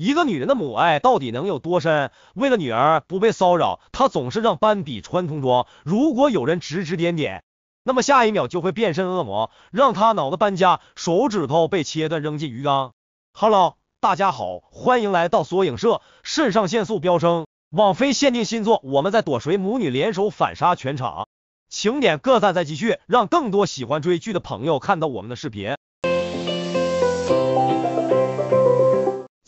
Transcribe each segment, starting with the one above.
一个女人的母爱到底能有多深？为了女儿不被骚扰，她总是让班比穿童装。如果有人指指点点，那么下一秒就会变身恶魔，让他脑子搬家，手指头被切断扔进鱼缸。Hello，大家好，欢迎来到索影社。肾上腺素飙升，网飞限定新作，我们在躲谁？母女联手反杀全场，请点个赞再继续，让更多喜欢追剧的朋友看到我们的视频。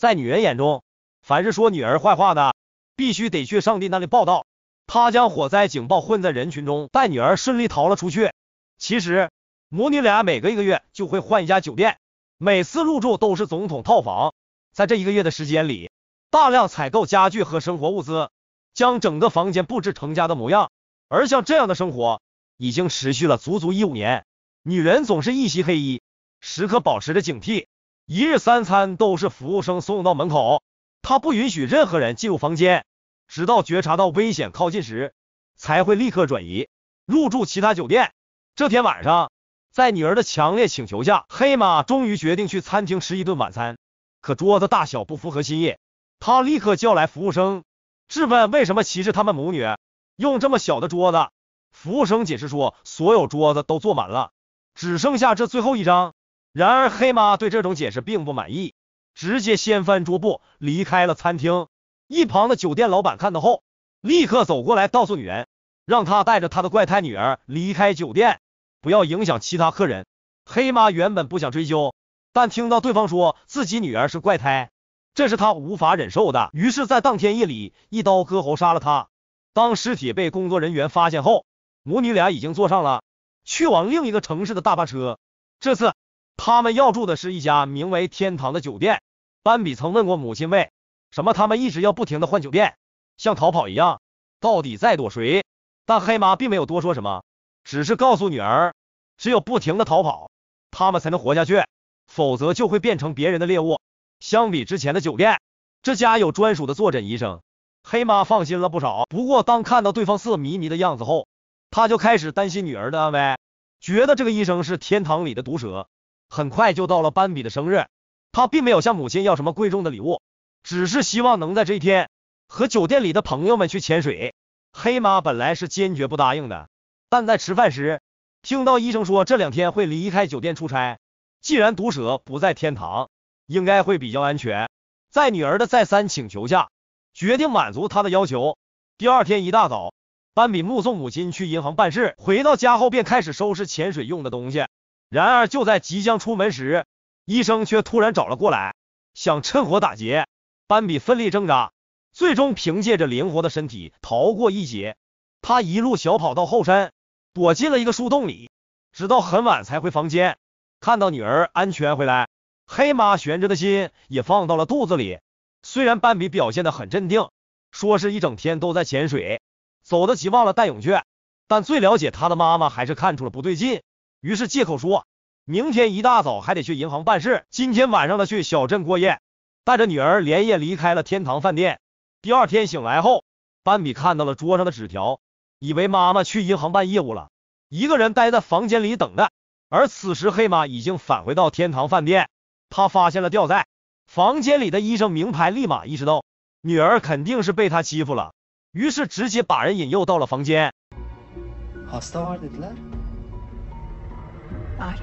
在女人眼中，凡是说女儿坏话的，必须得去上帝那里报道。他将火灾警报混在人群中，带女儿顺利逃了出去。其实，母女俩每隔一个月就会换一家酒店，每次入住都是总统套房。在这一个月的时间里，大量采购家具和生活物资，将整个房间布置成家的模样。而像这样的生活已经持续了足足一五年。女人总是一袭黑衣，时刻保持着警惕。一日三餐都是服务生送到门口，他不允许任何人进入房间，直到觉察到危险靠近时，才会立刻转移入住其他酒店。这天晚上，在女儿的强烈请求下，黑马终于决定去餐厅吃一顿晚餐。可桌子大小不符合心意，他立刻叫来服务生质问为什么歧视他们母女，用这么小的桌子。服务生解释说，所有桌子都坐满了，只剩下这最后一张。然而，黑妈对这种解释并不满意，直接掀翻桌布离开了餐厅。一旁的酒店老板看到后，立刻走过来告诉女人，让她带着她的怪胎女儿离开酒店，不要影响其他客人。黑妈原本不想追究，但听到对方说自己女儿是怪胎，这是她无法忍受的。于是，在当天夜里，一刀割喉杀了她。当尸体被工作人员发现后，母女俩已经坐上了去往另一个城市的大巴车。这次。他们要住的是一家名为天堂的酒店。斑比曾问过母亲，为什么他们一直要不停的换酒店，像逃跑一样，到底在躲谁？但黑妈并没有多说什么，只是告诉女儿，只有不停的逃跑，他们才能活下去，否则就会变成别人的猎物。相比之前的酒店，这家有专属的坐诊医生，黑妈放心了不少。不过当看到对方色迷迷的样子后，她就开始担心女儿的安危，觉得这个医生是天堂里的毒蛇。很快就到了斑比的生日，他并没有向母亲要什么贵重的礼物，只是希望能在这一天和酒店里的朋友们去潜水。黑妈本来是坚决不答应的，但在吃饭时听到医生说这两天会离开酒店出差，既然毒蛇不在天堂，应该会比较安全。在女儿的再三请求下，决定满足她的要求。第二天一大早，斑比目送母亲去银行办事，回到家后便开始收拾潜水用的东西。然而，就在即将出门时，医生却突然找了过来，想趁火打劫。斑比奋力挣扎，最终凭借着灵活的身体逃过一劫。他一路小跑到后山，躲进了一个树洞里，直到很晚才回房间，看到女儿安全回来，黑妈悬着的心也放到了肚子里。虽然斑比表现得很镇定，说是一整天都在潜水，走得急忘了带泳圈，但最了解他的妈妈还是看出了不对劲。于是借口说，明天一大早还得去银行办事，今天晚上他去小镇过夜，带着女儿连夜离开了天堂饭店。第二天醒来后，斑比看到了桌上的纸条，以为妈妈去银行办业务了，一个人待在房间里等待。而此时黑马已经返回到天堂饭店，他发现了吊在房间里的医生名牌，立马意识到女儿肯定是被他欺负了，于是直接把人引诱到了房间。啊。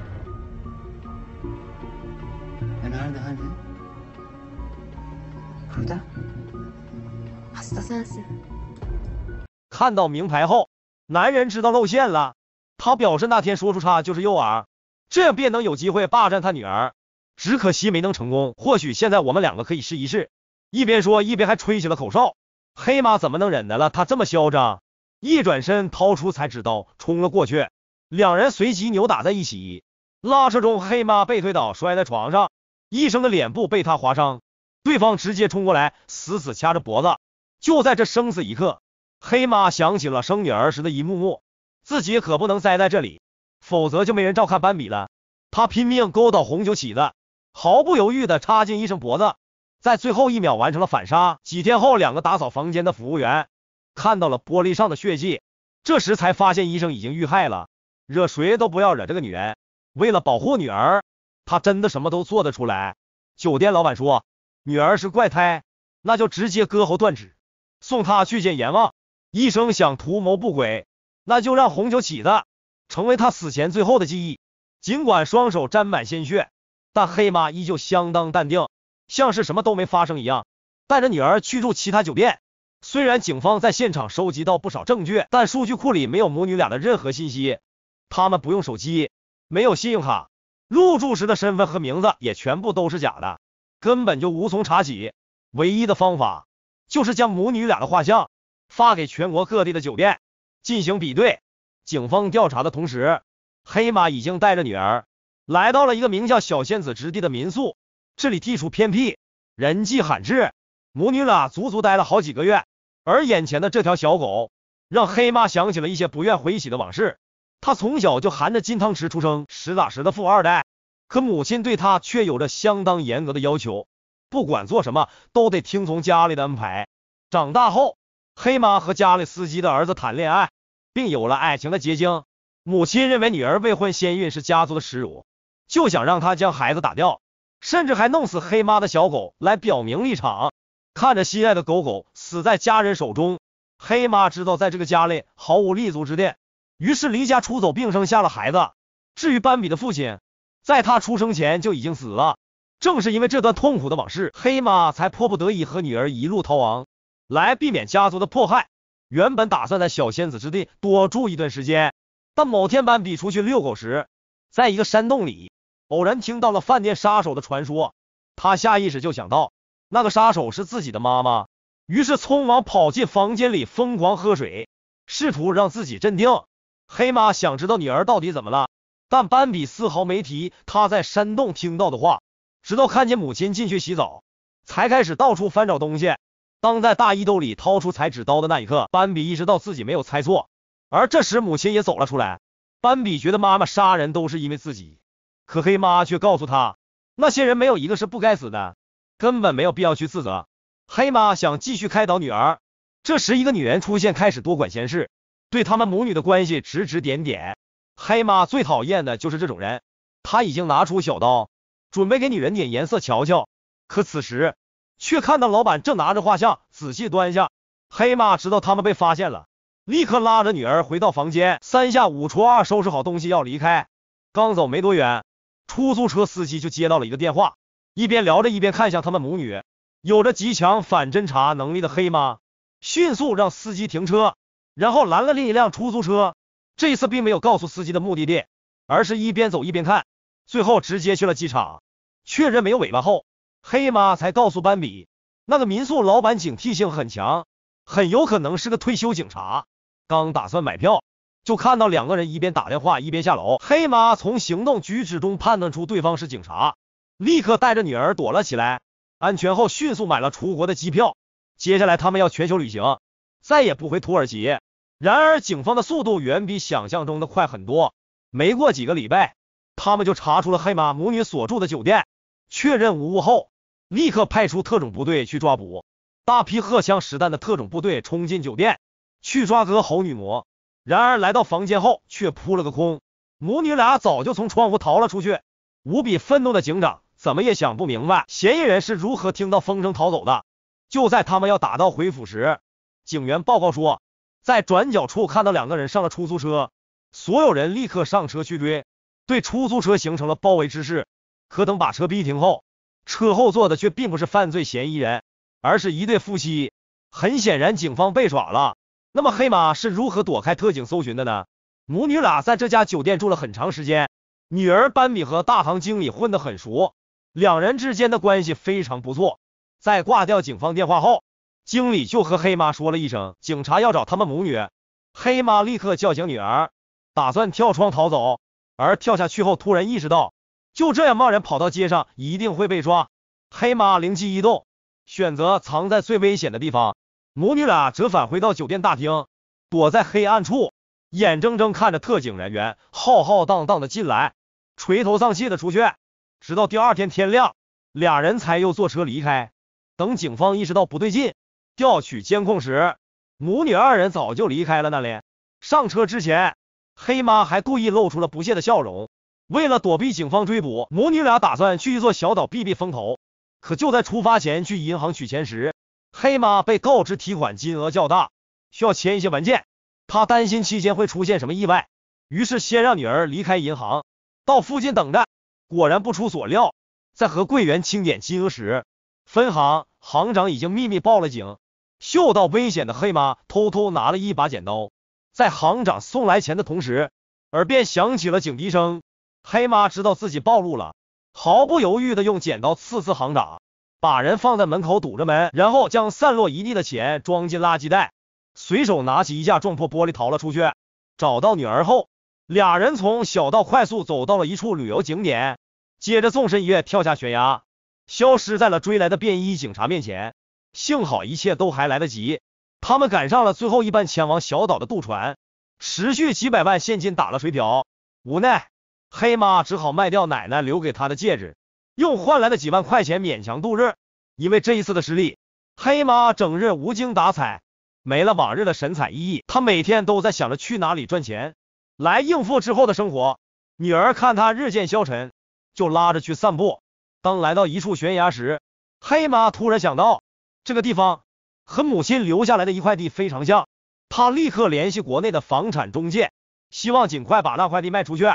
看到名牌后，男人知道露馅了。他表示那天说出差就是诱饵，这样便能有机会霸占他女儿。只可惜没能成功。或许现在我们两个可以试一试。一边说一边还吹起了口哨。黑马怎么能忍得了？他这么嚣张，一转身掏出裁纸刀冲了过去。两人随即扭打在一起，拉扯中黑妈被推倒，摔在床上，医生的脸部被他划伤。对方直接冲过来，死死掐着脖子。就在这生死一刻，黑妈想起了生女儿时的一幕幕，自己可不能栽在这里，否则就没人照看斑比了。他拼命勾倒红酒起子，毫不犹豫的插进医生脖子，在最后一秒完成了反杀。几天后，两个打扫房间的服务员看到了玻璃上的血迹，这时才发现医生已经遇害了。惹谁都不要惹这个女人。为了保护女儿，她真的什么都做得出来。酒店老板说：“女儿是怪胎，那就直接割喉断指，送她去见阎王。医生想图谋不轨，那就让红酒起的成为他死前最后的记忆。尽管双手沾满鲜血，但黑妈依旧相当淡定，像是什么都没发生一样，带着女儿去住其他酒店。虽然警方在现场收集到不少证据，但数据库里没有母女俩的任何信息。”他们不用手机，没有信用卡，入住时的身份和名字也全部都是假的，根本就无从查起。唯一的方法就是将母女俩的画像发给全国各地的酒店进行比对。警方调查的同时，黑马已经带着女儿来到了一个名叫“小仙子之地”的民宿，这里地处偏僻，人迹罕至。母女俩足足待了好几个月，而眼前的这条小狗让黑妈想起了一些不愿回忆起的往事。他从小就含着金汤匙出生，实打实的富二代。可母亲对他却有着相当严格的要求，不管做什么都得听从家里的安排。长大后，黑妈和家里司机的儿子谈恋爱，并有了爱情的结晶。母亲认为女儿未婚先孕是家族的耻辱，就想让她将孩子打掉，甚至还弄死黑妈的小狗来表明立场。看着心爱的狗狗死在家人手中，黑妈知道在这个家里毫无立足之地。于是离家出走，并生下了孩子。至于斑比的父亲，在他出生前就已经死了。正是因为这段痛苦的往事，黑妈才迫不得已和女儿一路逃亡，来避免家族的迫害。原本打算在小仙子之地多住一段时间，但某天斑比出去遛狗时，在一个山洞里偶然听到了饭店杀手的传说，他下意识就想到那个杀手是自己的妈妈，于是匆忙跑进房间里疯狂喝水，试图让自己镇定。黑妈想知道女儿到底怎么了，但斑比丝毫没提他在山洞听到的话，直到看见母亲进去洗澡，才开始到处翻找东西。当在大衣兜里掏出裁纸刀的那一刻，斑比意识到自己没有猜错。而这时，母亲也走了出来。斑比觉得妈妈杀人都是因为自己，可黑妈却告诉他，那些人没有一个是不该死的，根本没有必要去自责。黑妈想继续开导女儿，这时一个女人出现，开始多管闲事。对他们母女的关系指指点点，黑妈最讨厌的就是这种人。他已经拿出小刀，准备给女人点颜色瞧瞧。可此时却看到老板正拿着画像仔细端详。黑妈知道他们被发现了，立刻拉着女儿回到房间，三下五除二收拾好东西要离开。刚走没多远，出租车司机就接到了一个电话，一边聊着一边看向他们母女。有着极强反侦查能力的黑妈，迅速让司机停车。然后拦了另一辆出租车，这一次并没有告诉司机的目的地，而是一边走一边看，最后直接去了机场。确认没有尾巴后，黑妈才告诉斑比，那个民宿老板警惕性很强，很有可能是个退休警察。刚打算买票，就看到两个人一边打电话一边下楼。黑妈从行动举止中判断出对方是警察，立刻带着女儿躲了起来。安全后，迅速买了出国的机票。接下来他们要全球旅行。再也不回土耳其。然而，警方的速度远比想象中的快很多。没过几个礼拜，他们就查出了黑马母女所住的酒店，确认无误后，立刻派出特种部队去抓捕。大批荷枪实弹的特种部队冲进酒店去抓歌喉女魔，然而来到房间后却扑了个空。母女俩早就从窗户逃了出去。无比愤怒的警长怎么也想不明白，嫌疑人是如何听到风声逃走的。就在他们要打道回府时。警员报告说，在转角处看到两个人上了出租车，所有人立刻上车去追，对出租车形成了包围之势。可等把车逼停后，车后座的却并不是犯罪嫌疑人，而是一对夫妻。很显然，警方被耍了。那么，黑马是如何躲开特警搜寻的呢？母女俩在这家酒店住了很长时间，女儿班比和大堂经理混得很熟，两人之间的关系非常不错。在挂掉警方电话后。经理就和黑妈说了一声，警察要找他们母女。黑妈立刻叫醒女儿，打算跳窗逃走。而跳下去后，突然意识到，就这样贸然跑到街上一定会被抓。黑妈灵机一动，选择藏在最危险的地方。母女俩折返回到酒店大厅，躲在黑暗处，眼睁睁看着特警人员浩浩荡荡的进来，垂头丧气的出去。直到第二天天亮，俩人才又坐车离开。等警方意识到不对劲。调取监控时，母女二人早就离开了那里。上车之前，黑妈还故意露出了不屑的笑容。为了躲避警方追捕，母女俩打算去一座小岛避避风头。可就在出发前去银行取钱时，黑妈被告知提款金额较大，需要签一些文件。她担心期间会出现什么意外，于是先让女儿离开银行，到附近等着。果然不出所料，在和柜员清点金额时，分行行长已经秘密报了警，嗅到危险的黑妈偷偷拿了一把剪刀，在行长送来钱的同时，耳边响起了警笛声。黑妈知道自己暴露了，毫不犹豫的用剪刀刺刺行长，把人放在门口堵着门，然后将散落一地的钱装进垃圾袋，随手拿起一架撞破玻璃逃了出去。找到女儿后，俩人从小道快速走到了一处旅游景点，接着纵身一跃跳下悬崖。消失在了追来的便衣警察面前，幸好一切都还来得及，他们赶上了最后一班前往小岛的渡船。持续几百万现金打了水漂，无奈黑妈只好卖掉奶奶留给她的戒指，用换来的几万块钱勉强度日。因为这一次的失利，黑妈整日无精打采，没了往日的神采奕奕。她每天都在想着去哪里赚钱，来应付之后的生活。女儿看她日渐消沉，就拉着去散步。当来到一处悬崖时，黑妈突然想到这个地方和母亲留下来的一块地非常像。她立刻联系国内的房产中介，希望尽快把那块地卖出去。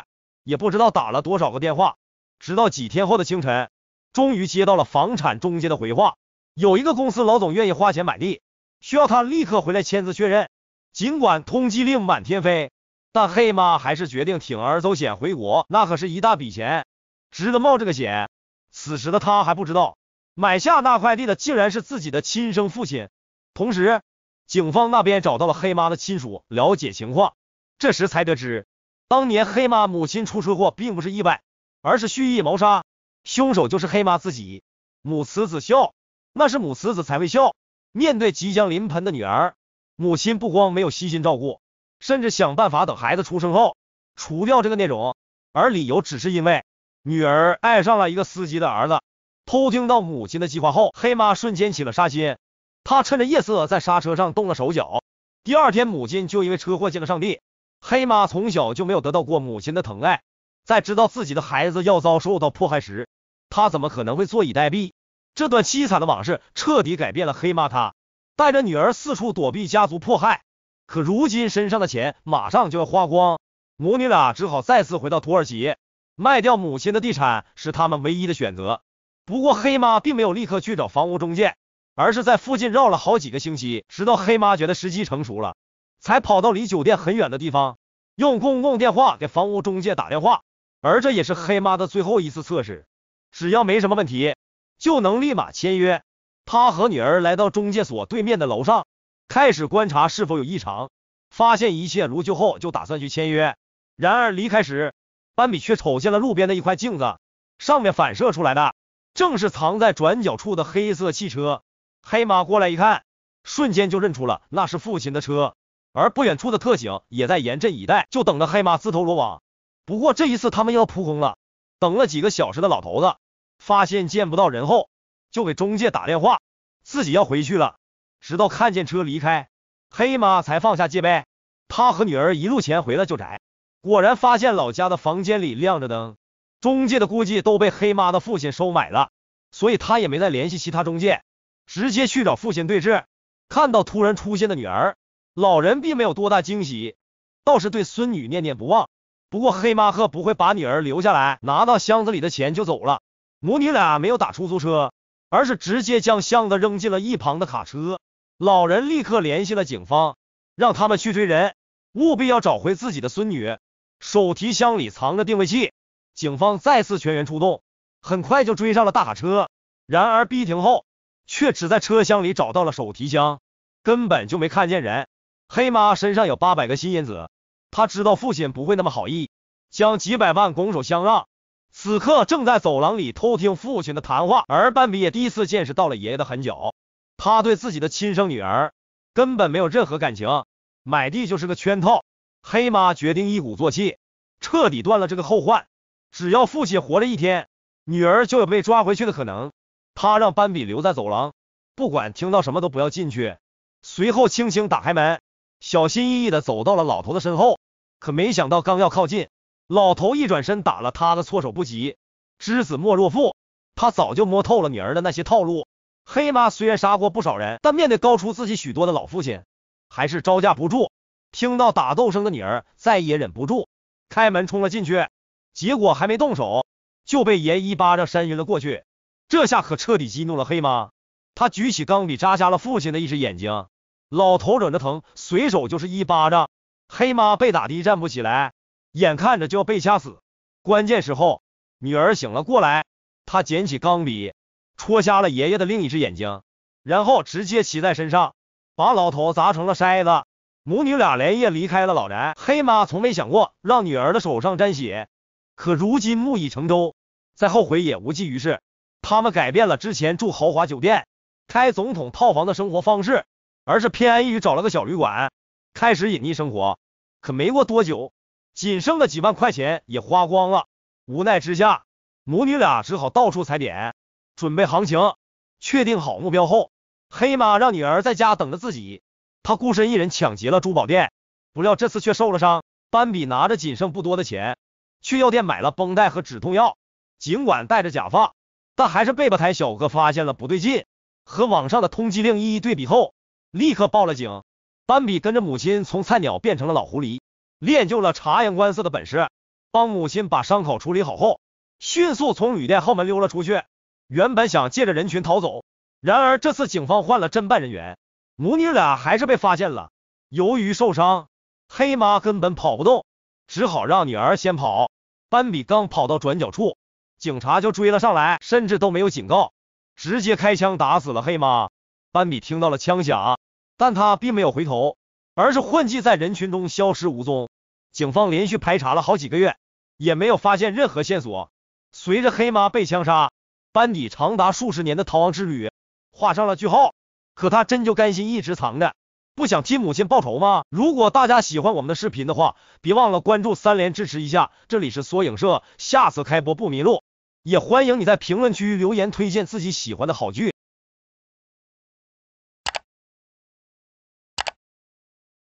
也不知道打了多少个电话，直到几天后的清晨，终于接到了房产中介的回话：有一个公司老总愿意花钱买地，需要他立刻回来签字确认。尽管通缉令满天飞，但黑妈还是决定铤而走险回国。那可是一大笔钱，值得冒这个险。此时的他还不知道，买下那块地的竟然是自己的亲生父亲。同时，警方那边找到了黑妈的亲属，了解情况。这时才得知，当年黑妈母亲出车祸并不是意外，而是蓄意谋杀。凶手就是黑妈自己。母慈子孝，那是母慈子才会孝。面对即将临盆的女儿，母亲不光没有悉心照顾，甚至想办法等孩子出生后除掉这个内种，而理由只是因为。女儿爱上了一个司机的儿子，偷听到母亲的计划后，黑妈瞬间起了杀心。她趁着夜色在刹车上动了手脚。第二天，母亲就因为车祸见了上帝。黑妈从小就没有得到过母亲的疼爱，在知道自己的孩子要遭受到迫害时，她怎么可能会坐以待毙？这段凄惨的往事彻底改变了黑妈。她带着女儿四处躲避家族迫害，可如今身上的钱马上就要花光，母女俩只好再次回到土耳其。卖掉母亲的地产是他们唯一的选择。不过黑妈并没有立刻去找房屋中介，而是在附近绕了好几个星期，直到黑妈觉得时机成熟了，才跑到离酒店很远的地方，用公共电话给房屋中介打电话。而这也是黑妈的最后一次测试，只要没什么问题，就能立马签约。他和女儿来到中介所对面的楼上，开始观察是否有异常，发现一切如旧后，就打算去签约。然而离开时，斑比却瞅见了路边的一块镜子，上面反射出来的正是藏在转角处的黑色汽车。黑妈过来一看，瞬间就认出了那是父亲的车。而不远处的特警也在严阵以待，就等着黑妈自投罗网。不过这一次他们要扑空了。等了几个小时的老头子发现见不到人后，就给中介打电话，自己要回去了。直到看见车离开，黑妈才放下戒备。他和女儿一路前回了旧宅。果然发现老家的房间里亮着灯，中介的估计都被黑妈的父亲收买了，所以他也没再联系其他中介，直接去找父亲对峙。看到突然出现的女儿，老人并没有多大惊喜，倒是对孙女念念不忘。不过黑妈可不会把女儿留下来，拿到箱子里的钱就走了。母女俩没有打出租车，而是直接将箱子扔进了一旁的卡车。老人立刻联系了警方，让他们去追人，务必要找回自己的孙女。手提箱里藏着定位器，警方再次全员出动，很快就追上了大卡车。然而逼停后，却只在车厢里找到了手提箱，根本就没看见人。黑妈身上有八百个新银子，她知道父亲不会那么好意，将几百万拱手相让。此刻正在走廊里偷听父亲的谈话，而半比也第一次见识到了爷爷的狠角。他对自己的亲生女儿根本没有任何感情，买地就是个圈套。黑妈决定一鼓作气，彻底断了这个后患。只要父亲活了一天，女儿就有被抓回去的可能。她让斑比留在走廊，不管听到什么都不要进去。随后，轻轻打开门，小心翼翼的走到了老头的身后。可没想到，刚要靠近，老头一转身打了他的措手不及。知子莫若父，他早就摸透了女儿的那些套路。黑妈虽然杀过不少人，但面对高出自己许多的老父亲，还是招架不住。听到打斗声的女儿再也忍不住，开门冲了进去，结果还没动手就被爷一巴掌扇晕了过去。这下可彻底激怒了黑妈，她举起钢笔扎瞎了父亲的一只眼睛。老头忍着疼，随手就是一巴掌，黑妈被打的站不起来，眼看着就要被掐死。关键时候，女儿醒了过来，她捡起钢笔戳瞎了爷爷的另一只眼睛，然后直接骑在身上，把老头砸成了筛子。母女俩连夜离开了老宅。黑妈从没想过让女儿的手上沾血，可如今木已成舟，再后悔也无济于事。他们改变了之前住豪华酒店、开总统套房的生活方式，而是偏安一隅找了个小旅馆，开始隐匿生活。可没过多久，仅剩的几万块钱也花光了。无奈之下，母女俩只好到处踩点，准备行情。确定好目标后，黑妈让女儿在家等着自己。他孤身一人抢劫了珠宝店，不料这次却受了伤。斑比拿着仅剩不多的钱，去药店买了绷带和止痛药。尽管戴着假发，但还是被吧台小哥发现了不对劲。和网上的通缉令一一对比后，立刻报了警。斑比跟着母亲从菜鸟变成了老狐狸，练就了察言观色的本事。帮母亲把伤口处理好后，迅速从旅店后门溜了出去。原本想借着人群逃走，然而这次警方换了侦办人员。母女俩还是被发现了。由于受伤，黑妈根本跑不动，只好让女儿先跑。斑比刚跑到转角处，警察就追了上来，甚至都没有警告，直接开枪打死了黑妈。斑比听到了枪响，但他并没有回头，而是混迹在人群中消失无踪。警方连续排查了好几个月，也没有发现任何线索。随着黑妈被枪杀，班比长达数十年的逃亡之旅画上了句号。可他真就甘心一直藏着，不想替母亲报仇吗？如果大家喜欢我们的视频的话，别忘了关注、三连支持一下。这里是缩影社，下次开播不迷路。也欢迎你在评论区留言推荐自己喜欢的好剧。